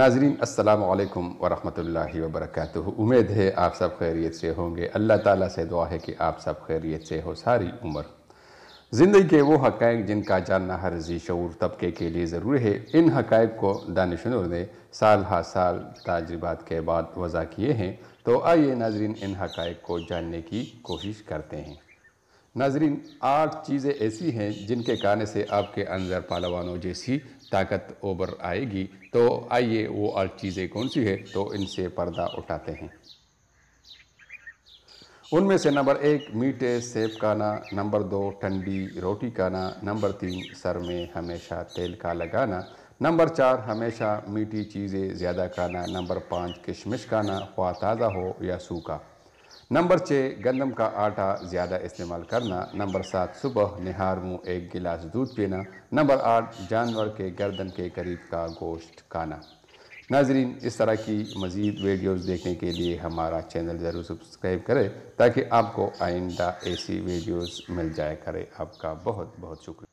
नाजरीन असलकम वरहि वबरक उम्मीद है आप सब खैरियत से होंगे अल्लाह ताला से दुआ है कि आप सब खैरियत से हो सारी उम्र ज़िंदगी के वो हक़ जिनका जानना हर जी शूर तबके के लिए ज़रूरी है इन हक़ को दानशनों ने साल हा साल तजर्बात के बाद वज़ा किए हैं तो आइए नाजरीन इन हक़ को जानने की कोशिश करते हैं नाजरीन आठ चीज़ें ऐसी हैं जिनके कहने से आपके अंदर पहलवानों जैसी ताकत ओबर आएगी तो आइए वो आठ चीज़ें कौन सी है तो इनसे पर्दा उठाते हैं उनमें से नंबर एक मीठे सेब खाना नंबर दो ठंडी रोटी खाना नंबर तीन सर में हमेशा तेल का लगाना नंबर चार हमेशा मीठी चीज़ें ज़्यादा खाना नंबर पाँच किशमिश खाना ख्वा ताज़ा हो या सूखा नंबर छः गंदम का आटा ज़्यादा इस्तेमाल करना नंबर सात सुबह निहार मुँह एक गिलास दूध पीना नंबर आठ जानवर के गर्दन के करीब का गोश्त खाना नाजरीन इस तरह की मज़ीद वीडियोज़ देखने के लिए हमारा चैनल ज़रूर सब्सक्राइब करें ताकि आपको आइंदा ऐसी वीडियोज़ मिल जाया करें आपका बहुत बहुत शुक्रिया